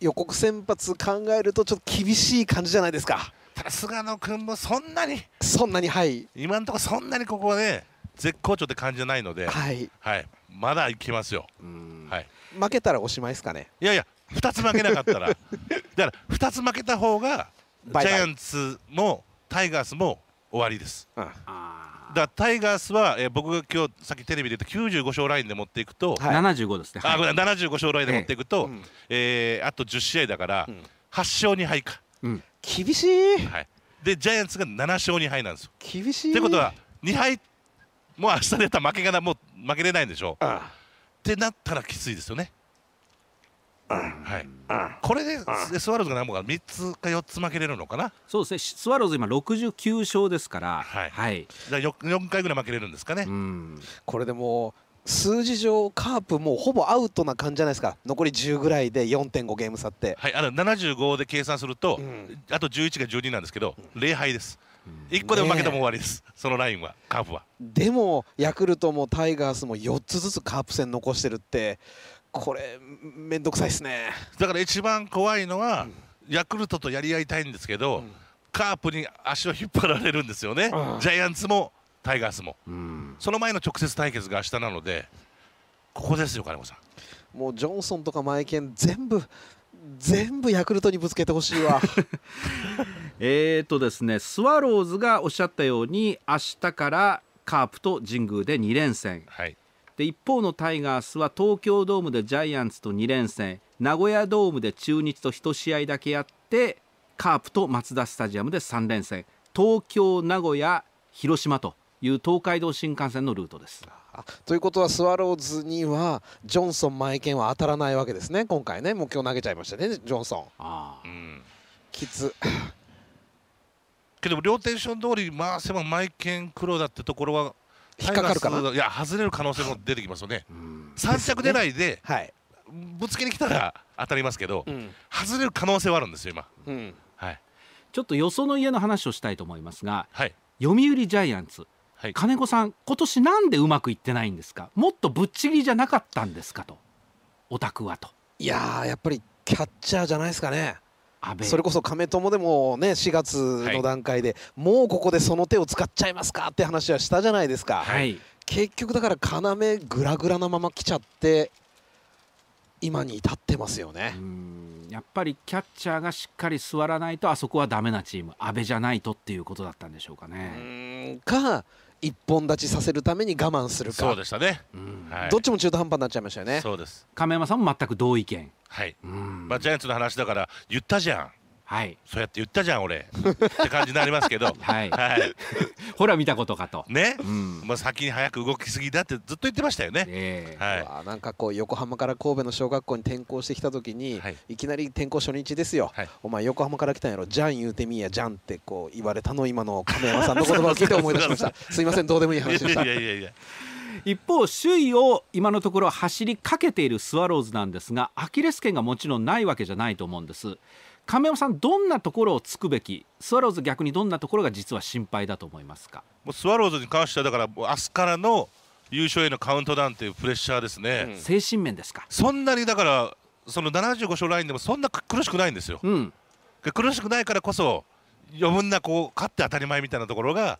予告先発考えるとちょっと厳しい感じじゃないですかただ菅野君もそんなにそんなにはい今のところそんなにここはね絶好調って感じじゃないので、はい、はい、まだいきますよ、はい、負けたらおしまいですかねいやいや2つ負けなかったら (laughs) だから2つ負けた方がジャイアンツもタイガースも終わりです、うん、だタイガースは、えー、僕が今日さっきテレビで言った95勝ラインで持っていくと、はい、75ですね、はい、あごめん75勝ラインで持っていくと、えー、えー、あと10試合だから、うん、8勝2敗か、うん、厳しい、はい、でジャイアンツが7勝2敗なんですよ厳しいってことは2敗もう明日出た負けがなもう負けれないんでしょうあってなったらきついですよねはい、これでスワローズが何本か3つか4つ負けれるのかなそうですね、スワローズ今69勝ですから、はいはい、じゃ 4, 4, 回ぐらい負けれるんですかね。これでも数字上、カープもほぼアウトな感じじゃないですか、残り10ぐらいで4.5ゲーム差って、はい、あの75で計算すると、うん、あと11が12なんですけど、うん、0敗です。1個でも負けても終わりです、そのラインは、カープは。でも、ヤクルトもタイガースも4つずつカープ戦残してるって、これんどくさいっすねだから一番怖いのは、うん、ヤクルトとやり合いたいんですけど、うん、カープに足を引っ張られるんですよね、うん、ジャイアンツもタイガースも、その前の直接対決が明日なのでここですよ金子さんもうジョンソンとかマイケン全部全部ヤクルトにぶつけてほしいわ (laughs) えっとですねスワローズがおっしゃったように明日からカープと神宮で2連戦、はい、で一方のタイガースは東京ドームでジャイアンツと2連戦名古屋ドームで中日と1試合だけやってカープとマツダスタジアムで3連戦東京、名古屋、広島という東海道新幹線のルートです。ということはスワローズにはジョンソンマケンは当たらないわけですね今回ねもう今日投げちゃいましたねジョンソン。あうん、きつけど両テンション通り回せばケン、黒だってところは引っかかるかないや外れる可能性も出てきますよね。3着出ないで、はい、ぶつけに来たら当たりますけど、うん、外れる可能性はあるんですよ今、うん、はい、ちょっとよその家の話をしたいと思いますが、はい、読売ジャイアンツ、はい、金子さん今年なんでうまくいってないんですかもっとぶっちぎりじゃなかったんですかとタクはといややっぱりキャッチャーじゃないですかねそれこそ亀友でもね4月の段階で、もうここでその手を使っちゃいますかって話はしたじゃないですか、はい、結局だから要グラグラなまま来ちゃって今に至ってますよねやっぱりキャッチャーがしっかり座らないとあそこはダメなチーム阿部じゃないとっていうことだったんでしょうかね。か一本立ちさせるために我慢するかそうでしたね、うんはい、どっちも中途半端になっちゃいましたよねそうです亀山さんも全く同意見はい、うんまあ、ジャイアンツの話だから言ったじゃんはい、そうやって言ったじゃん俺って感じになりますけど、(laughs) はい、はい、(laughs) ほら見たことかとね、うん、まあ先に早く動きすぎだってずっと言ってましたよね。えー、はい、なんかこう横浜から神戸の小学校に転校してきた時に、はい、いきなり転校初日ですよ。はい、お前横浜から来たんやろ、じゃん言うてみやじゃんってこう言われたの今の亀山さんの言葉を聞いて思い出しました。(laughs) すいませんどうでもいい話でした。いやいやいや。一方首位を今のところ走りかけているスワローズなんですがアキレス腱がもちろんないわけじゃないと思うんです亀尾さん、どんなところをつくべき、スワローズ逆にどんなところが実は心配だと思いますかもうスワローズに関しては、だから明日からの優勝へのカウントダウンというプレッシャーですね、うん、精神面ですかそんなにだから、その75勝ラインでもそんな苦しくないんですよ、うん、苦しくないからこそ、余分なこう勝って当たり前みたいなところが、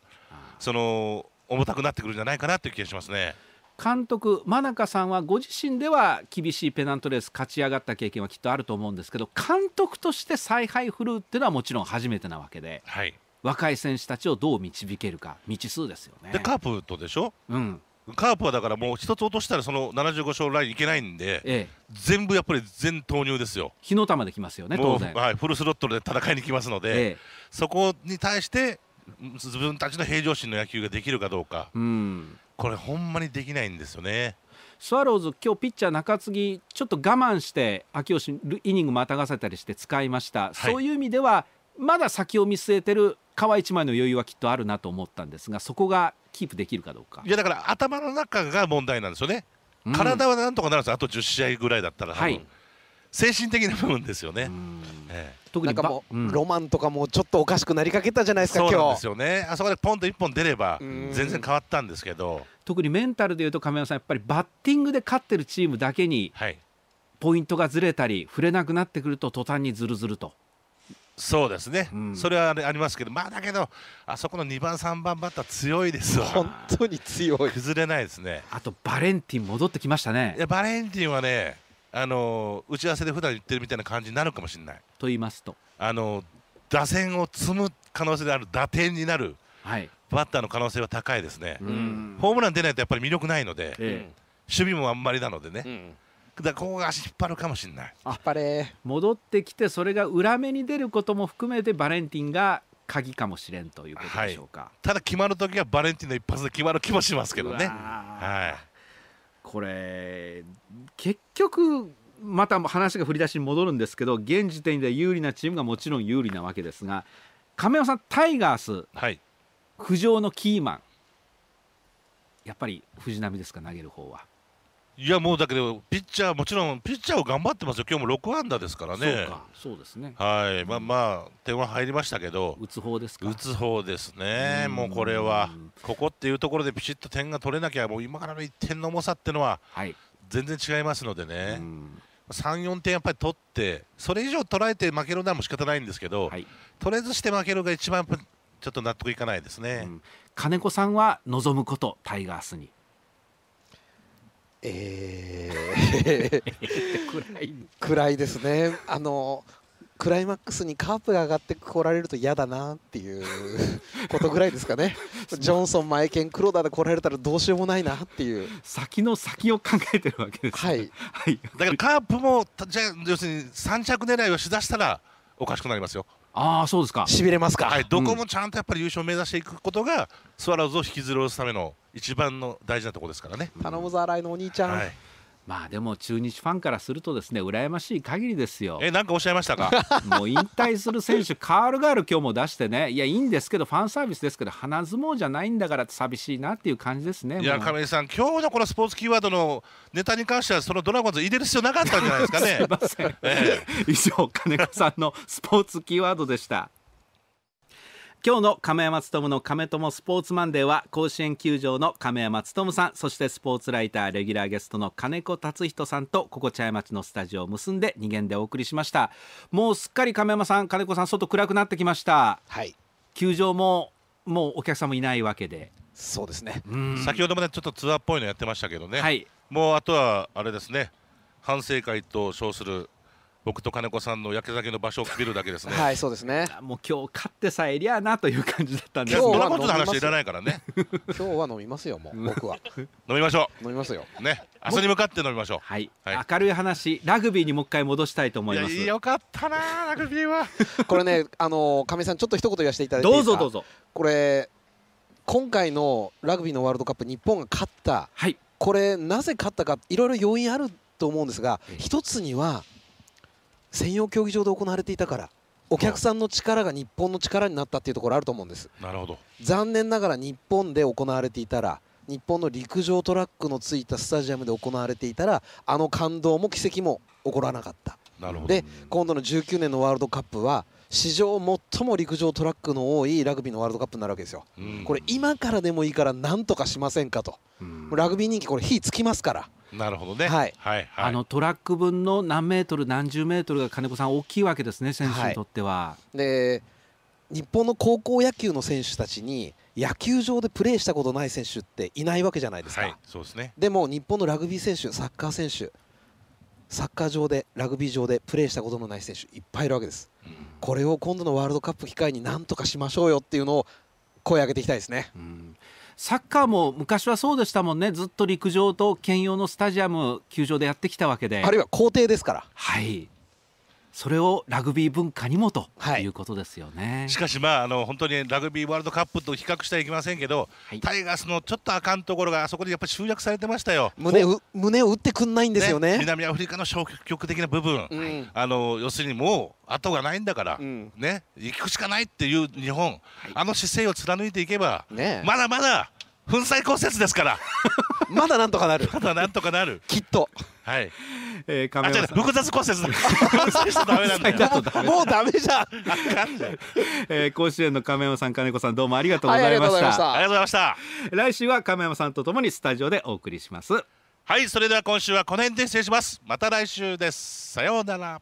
その重たくなってくるんじゃないかなという気がしますね。監督真中さんはご自身では厳しいペナントレース勝ち上がった経験はきっとあると思うんですけど監督として采配振るうっていうのはもちろん初めてなわけで、はい、若い選手たちをどう導けるか未知数ですよね。でカープとでしょ、うん、カープはだからもう一つ落としたらその75勝ラインいけないんで、ええ、全部やっぱり全投入ですよ。火の玉できますよね当然、はい、フルスロットルで戦いに来ますので、ええ、そこに対して自分たちの平常心の野球ができるかどうか。うんこれほんまにできないんですよねスワローズ今日ピッチャー中継ぎちょっと我慢して秋吉イニングまたがせたりして使いました、はい、そういう意味ではまだ先を見据えてる川一枚の余裕はきっとあるなと思ったんですがそこがキープできるかどうかいやだから頭の中が問題なんですよね、うん、体はなんとかなるんですあと10試合ぐらいだったら、はい、精神的な部分ですよね。ええ、特になんかもう、うん、ロマンとかもちょっとおかしくなりかけたじゃないですかそうですよねあそこでポンと1本出れば全然変わったんですけど特にメンタルでいうと亀山さんやっぱりバッティングで勝ってるチームだけに、はい、ポイントがずれたり触れなくなってくると途端にずるずると。そうですね、うん、それはありますけど、まあだけど、あそこの2番、3番バッター、強いですわ、本当に強い、崩れないですね、あとバレンティン、戻ってきましたねいやバレンティンはね、あの打ち合わせで普段言ってるみたいな感じになるかもしれない。と言いますとあの打線を積む可能性である打点になる、はい、バッターの可能性は高いですね、うん、ホームラン出ないとやっぱり魅力ないので、ええ、守備もあんまりなのでね。うんだここが足引っ張るかもしれない引っ張れ戻ってきてそれが裏目に出ることも含めてバレンティンが鍵かもしれんということでしょうか、はい、ただ決まるときはバレンティンの一発で決まる気もしますけどね。はいこれ結局また話が振り出しに戻るんですけど現時点で有利なチームがもちろん有利なわけですが亀山さん、タイガース、はい、浮上のキーマンやっぱり藤浪ですか投げる方は。いやもうだけどピッチャーもちろんピッチャーを頑張ってますよ今日も6安打ですからねそうですねはいまあまあ点は入りましたけど打つ方です打つ方ですねもうこれはここっていうところでピシッと点が取れなきゃもう今からの1点の重さっていうのは全然違いますのでね、34点やっぱり取ってそれ以上捉えて負けるのはも仕方ないんですけど、はい、とりあえずして負けるが一番ちょっと納得いかないですね、うん、金子さんは望むことタイガースにえー、(laughs) 暗いいですねあのクライマックスにカープが上がってこられると嫌だなっていうことぐらいですかね、(laughs) ジョンソン、マイケン、黒田で来られたらどうしようもないなっていう先の先を考えてるわけです、はい、はい、だからカープもじゃ要するに3着狙いをしだしたらおかしくなりますよ。ああそうですか。しびれますか。はい、どこもちゃんとやっぱり優勝を目指していくことが、うん、スワローズを引きずるための一番の大事なところですからね。頼むぞ新井のお兄ちゃん。はいまあでも中日ファンからするとですね羨ましい限りですよえなんかおっしゃいましたか (laughs) もう引退する選手カールガール今日も出してねいやいいんですけどファンサービスですけど鼻相撲じゃないんだから寂しいなっていう感じですねいや亀井さん今日のこのスポーツキーワードのネタに関してはそのドラゴンズ入れる必要なかったんじゃないですかね (laughs) すいません、ええ、以上金子さんのスポーツキーワードでした今日の亀山勉の亀友スポーツマンデーは甲子園球場の亀山勉さんそしてスポーツライターレギュラーゲストの金子達人さんとここ茶屋町のスタジオを結んで2限でお送りしましたもうすっかり亀山さん金子さん外暗くなってきましたはい球場ももうお客さんもいないわけでそうですね先ほどまでちょっとツアーっぽいのやってましたけどね、はい、もうあとはあれですね反省会と称する僕と金子さんの焼け酒の場所を決るだけですね。はい、そうですね。もう今日勝ってさえりゃなという感じだったんで。今日ドラゴンズの話いらないからね。(laughs) 今日は飲みますよ、もう。僕は。飲みましょう。飲みますよ。ね、明日に向かって飲みましょう。はい。明るい話、ラグビーにもう一回戻したいと思います。よかったな、ラグビーは。(laughs) これね、あの、亀さん、ちょっと一言言わせていただいてどうぞ、どうぞ。これ。今回のラグビーのワールドカップ、日本が勝った。はい。これ、なぜ勝ったか、いろいろ要因あると思うんですが、一つには。専用競技場で行われていたからお客さんの力が日本の力になったっていうところあると思うんですなるほど残念ながら日本で行われていたら日本の陸上トラックのついたスタジアムで行われていたらあの感動も奇跡も起こらなかったなるほどで今度の19年のワールドカップは史上最も陸上トラックの多いラグビーのワールドカップになるわけですよ、うん、これ今からでもいいからなんとかしませんかと、うん、ラグビー人気これ火つきますからなるほどね、はいはいあのトラック分の何メートル何十メートルが金子さん大きいわけですね選手にとっては。はい、で日本の高校野球の選手たちに野球場でプレーしたことない選手っていないわけじゃないですか、はい、そうですね、でも日本のラグビー選手サッカー選手サッカー場でラグビー場でプレーしたことのない選手いっぱいいるわけです、うん、これを今度のワールドカップ機会になんとかしましょうよっていうのを声を上げていきたいですね、うん、サッカーも昔はそうでしたもんねずっと陸上と兼用のスタジアム球場でやってきたわけであるいは校庭ですからはいそれをラグビー文化にもということですよね、はい、しかし、まあ、あの本当にラグビーワールドカップと比較してはいけませんけど、はい、タイガースのちょっとあかんところがあそこでやっぱり集約されてましたよ胸を、胸を打ってくんないんですよね、ね、南アフリカの消極的な部分、うん、あの要するにもう後がないんだから、うん、ね、行くしかないっていう日本、はい、あの姿勢を貫いていけば、ね、まだまだ粉砕骨折ですから (laughs) まだなんとかなるまだなんとかなるきっとはい。えー、亀山さん複雑骨折 (laughs) だ。(laughs) もうダメじゃん。えー、甲子園の亀山さん、金子さん、どうもありがとうございました。ありがとうございました。来週は亀山さんとともにスタジオでお送りします。はい、それでは今週はこの辺で失礼します。また来週です。さようなら。